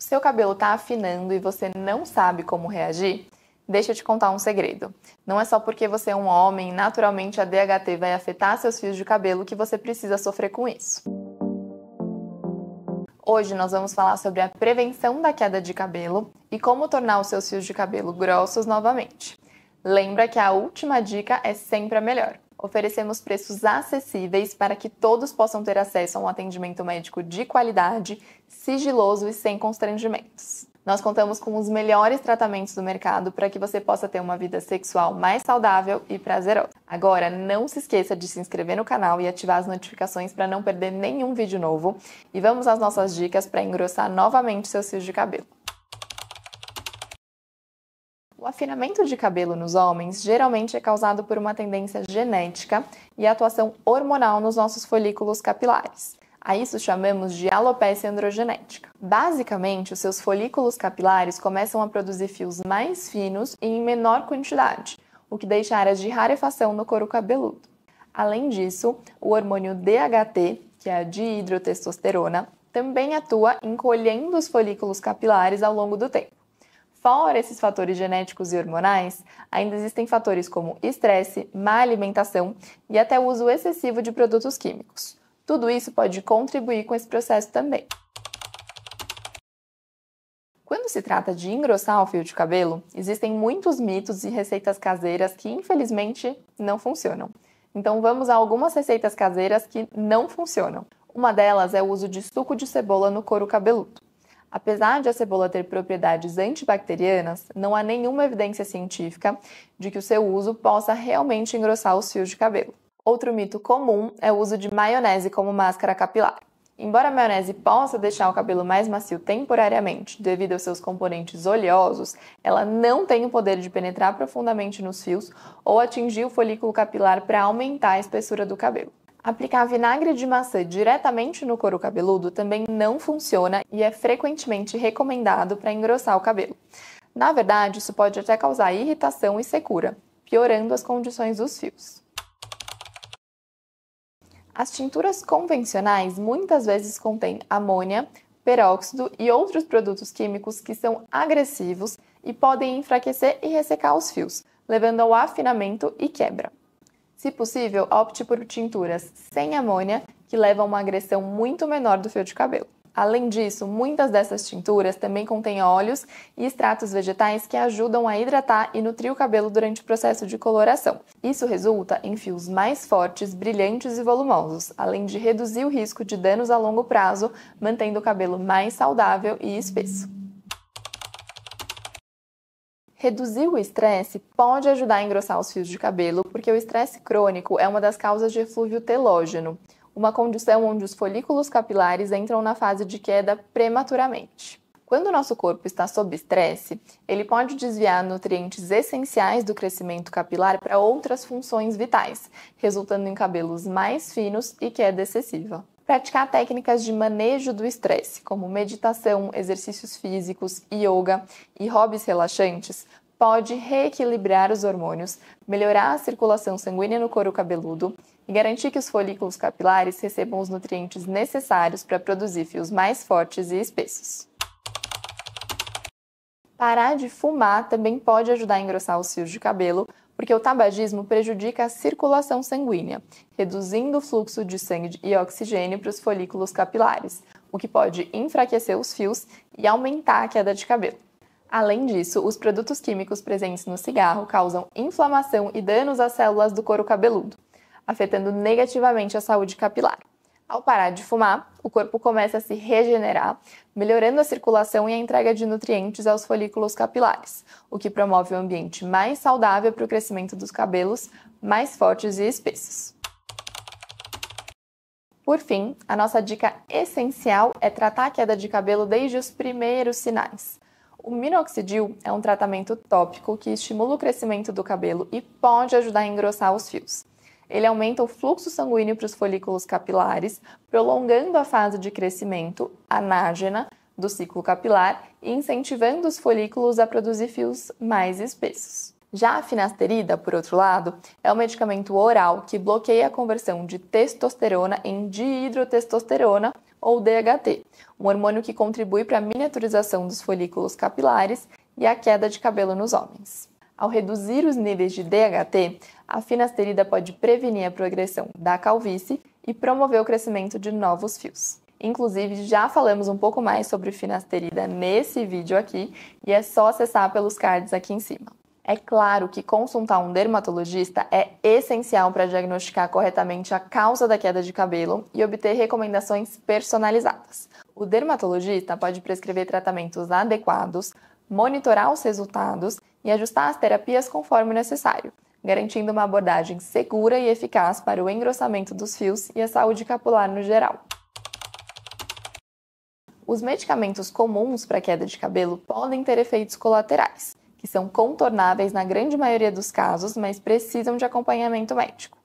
seu cabelo está afinando e você não sabe como reagir, deixa eu te contar um segredo. Não é só porque você é um homem, naturalmente a DHT vai afetar seus fios de cabelo que você precisa sofrer com isso. Hoje nós vamos falar sobre a prevenção da queda de cabelo e como tornar os seus fios de cabelo grossos novamente. Lembra que a última dica é sempre a melhor. Oferecemos preços acessíveis para que todos possam ter acesso a um atendimento médico de qualidade, sigiloso e sem constrangimentos. Nós contamos com os melhores tratamentos do mercado para que você possa ter uma vida sexual mais saudável e prazerosa. Agora, não se esqueça de se inscrever no canal e ativar as notificações para não perder nenhum vídeo novo. E vamos às nossas dicas para engrossar novamente seus fios de cabelo afinamento de cabelo nos homens geralmente é causado por uma tendência genética e atuação hormonal nos nossos folículos capilares. A isso chamamos de alopecia androgenética. Basicamente, os seus folículos capilares começam a produzir fios mais finos e em menor quantidade, o que deixa áreas de rarefação no couro cabeludo. Além disso, o hormônio DHT, que é a dihidrotestosterona, também atua encolhendo os folículos capilares ao longo do tempo. Fora esses fatores genéticos e hormonais, ainda existem fatores como estresse, má alimentação e até o uso excessivo de produtos químicos. Tudo isso pode contribuir com esse processo também. Quando se trata de engrossar o fio de cabelo, existem muitos mitos e receitas caseiras que infelizmente não funcionam. Então vamos a algumas receitas caseiras que não funcionam. Uma delas é o uso de suco de cebola no couro cabeludo. Apesar de a cebola ter propriedades antibacterianas, não há nenhuma evidência científica de que o seu uso possa realmente engrossar os fios de cabelo. Outro mito comum é o uso de maionese como máscara capilar. Embora a maionese possa deixar o cabelo mais macio temporariamente devido aos seus componentes oleosos, ela não tem o poder de penetrar profundamente nos fios ou atingir o folículo capilar para aumentar a espessura do cabelo. Aplicar vinagre de maçã diretamente no couro cabeludo também não funciona e é frequentemente recomendado para engrossar o cabelo. Na verdade, isso pode até causar irritação e secura, piorando as condições dos fios. As tinturas convencionais muitas vezes contêm amônia, peróxido e outros produtos químicos que são agressivos e podem enfraquecer e ressecar os fios, levando ao afinamento e quebra. Se possível, opte por tinturas sem amônia, que levam uma agressão muito menor do fio de cabelo. Além disso, muitas dessas tinturas também contêm óleos e extratos vegetais que ajudam a hidratar e nutrir o cabelo durante o processo de coloração. Isso resulta em fios mais fortes, brilhantes e volumosos, além de reduzir o risco de danos a longo prazo, mantendo o cabelo mais saudável e espesso. Reduzir o estresse pode ajudar a engrossar os fios de cabelo, porque o estresse crônico é uma das causas de eflúvio telógeno, uma condição onde os folículos capilares entram na fase de queda prematuramente. Quando o nosso corpo está sob estresse, ele pode desviar nutrientes essenciais do crescimento capilar para outras funções vitais, resultando em cabelos mais finos e queda excessiva praticar técnicas de manejo do estresse, como meditação, exercícios físicos, yoga e hobbies relaxantes, pode reequilibrar os hormônios, melhorar a circulação sanguínea no couro cabeludo e garantir que os folículos capilares recebam os nutrientes necessários para produzir fios mais fortes e espessos. Parar de fumar também pode ajudar a engrossar os fios de cabelo, porque o tabagismo prejudica a circulação sanguínea, reduzindo o fluxo de sangue e oxigênio para os folículos capilares, o que pode enfraquecer os fios e aumentar a queda de cabelo. Além disso, os produtos químicos presentes no cigarro causam inflamação e danos às células do couro cabeludo, afetando negativamente a saúde capilar. Ao parar de fumar, o corpo começa a se regenerar, melhorando a circulação e a entrega de nutrientes aos folículos capilares, o que promove um ambiente mais saudável para o crescimento dos cabelos mais fortes e espessos. Por fim, a nossa dica essencial é tratar a queda de cabelo desde os primeiros sinais. O minoxidil é um tratamento tópico que estimula o crescimento do cabelo e pode ajudar a engrossar os fios. Ele aumenta o fluxo sanguíneo para os folículos capilares, prolongando a fase de crescimento anágena do ciclo capilar e incentivando os folículos a produzir fios mais espessos. Já a finasterida, por outro lado, é um medicamento oral que bloqueia a conversão de testosterona em dihidrotestosterona ou DHT, um hormônio que contribui para a miniaturização dos folículos capilares e a queda de cabelo nos homens. Ao reduzir os níveis de DHT, a finasterida pode prevenir a progressão da calvície e promover o crescimento de novos fios. Inclusive, já falamos um pouco mais sobre finasterida nesse vídeo aqui e é só acessar pelos cards aqui em cima. É claro que consultar um dermatologista é essencial para diagnosticar corretamente a causa da queda de cabelo e obter recomendações personalizadas. O dermatologista pode prescrever tratamentos adequados, monitorar os resultados e ajustar as terapias conforme necessário, garantindo uma abordagem segura e eficaz para o engrossamento dos fios e a saúde capilar no geral. Os medicamentos comuns para queda de cabelo podem ter efeitos colaterais, que são contornáveis na grande maioria dos casos, mas precisam de acompanhamento médico.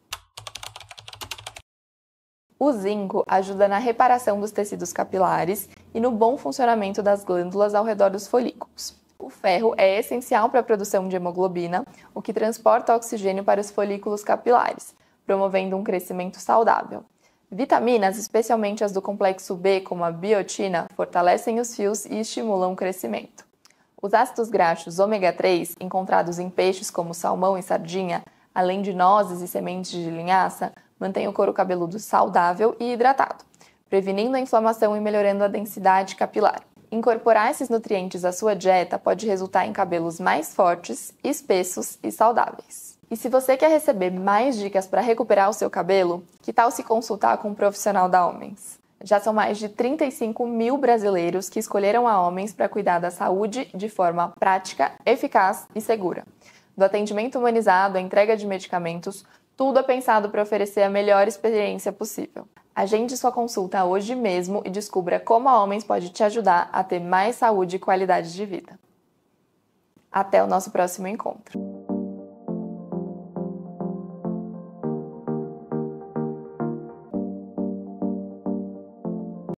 O zinco ajuda na reparação dos tecidos capilares e no bom funcionamento das glândulas ao redor dos folículos. O ferro é essencial para a produção de hemoglobina, o que transporta oxigênio para os folículos capilares, promovendo um crescimento saudável. Vitaminas, especialmente as do complexo B, como a biotina, fortalecem os fios e estimulam o crescimento. Os ácidos graxos ômega 3, encontrados em peixes como salmão e sardinha, além de nozes e sementes de linhaça, mantém o couro cabeludo saudável e hidratado, prevenindo a inflamação e melhorando a densidade capilar. Incorporar esses nutrientes à sua dieta pode resultar em cabelos mais fortes, espessos e saudáveis. E se você quer receber mais dicas para recuperar o seu cabelo, que tal se consultar com um profissional da Homens? Já são mais de 35 mil brasileiros que escolheram a Homens para cuidar da saúde de forma prática, eficaz e segura. Do atendimento humanizado à entrega de medicamentos, tudo é pensado para oferecer a melhor experiência possível. Agende sua consulta hoje mesmo e descubra como a Homens pode te ajudar a ter mais saúde e qualidade de vida. Até o nosso próximo encontro.